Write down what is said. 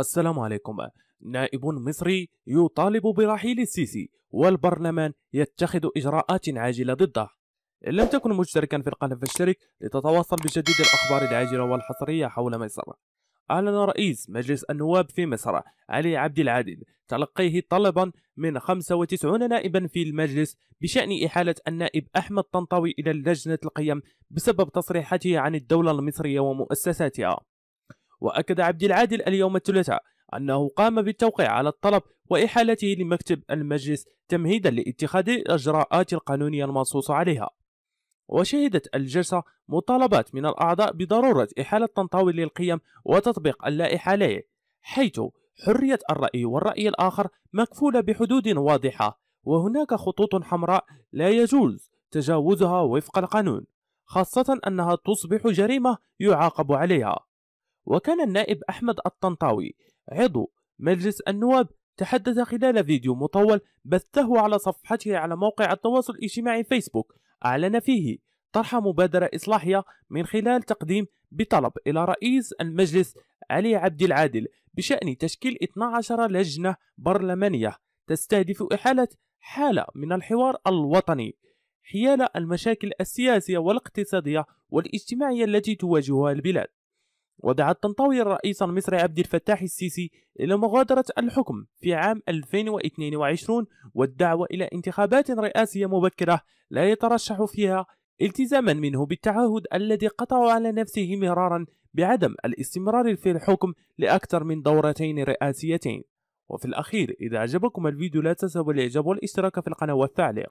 السلام عليكم نائب مصري يطالب برحيل السيسي والبرلمان يتخذ إجراءات عاجلة ضده إن لم تكن مشتركا في القناة فاشترك لتتواصل بجديد الأخبار العاجلة والحصرية حول مصر أعلن رئيس مجلس النواب في مصر علي عبد العادل تلقيه طلبا من 95 نائبا في المجلس بشأن إحالة النائب أحمد طنطاوي إلى لجنة القيم بسبب تصريحاته عن الدولة المصرية ومؤسساتها وأكد عبد العادل اليوم الثلاثاء أنه قام بالتوقيع على الطلب وإحالته لمكتب المجلس تمهيدا لاتخاذ الإجراءات القانونية المنصوص عليها وشهدت الجلسة مطالبات من الأعضاء بضرورة إحالة طنطاوي للقيم وتطبيق اللائحة عليه حيث حرية الرأي والرأي الآخر مكفولة بحدود واضحة وهناك خطوط حمراء لا يجوز تجاوزها وفق القانون خاصة أنها تصبح جريمة يعاقب عليها وكان النائب أحمد الطنطاوي عضو مجلس النواب تحدث خلال فيديو مطول بثه على صفحته على موقع التواصل الاجتماعي فيسبوك أعلن فيه طرح مبادرة إصلاحية من خلال تقديم بطلب إلى رئيس المجلس علي عبد العادل بشأن تشكيل 12 لجنة برلمانية تستهدف إحالة حالة من الحوار الوطني حيال المشاكل السياسية والاقتصادية والاجتماعية التي تواجهها البلاد ودعت تنطوي الرئيس المصري عبد الفتاح السيسي إلى مغادرة الحكم في عام 2022 والدعوة إلى انتخابات رئاسية مبكرة لا يترشح فيها التزاما منه بالتعهد الذي قطع على نفسه مرارا بعدم الاستمرار في الحكم لأكثر من دورتين رئاسيتين وفي الأخير إذا أعجبكم الفيديو لا تنسوا الإعجاب والاشتراك في القناة والتعليق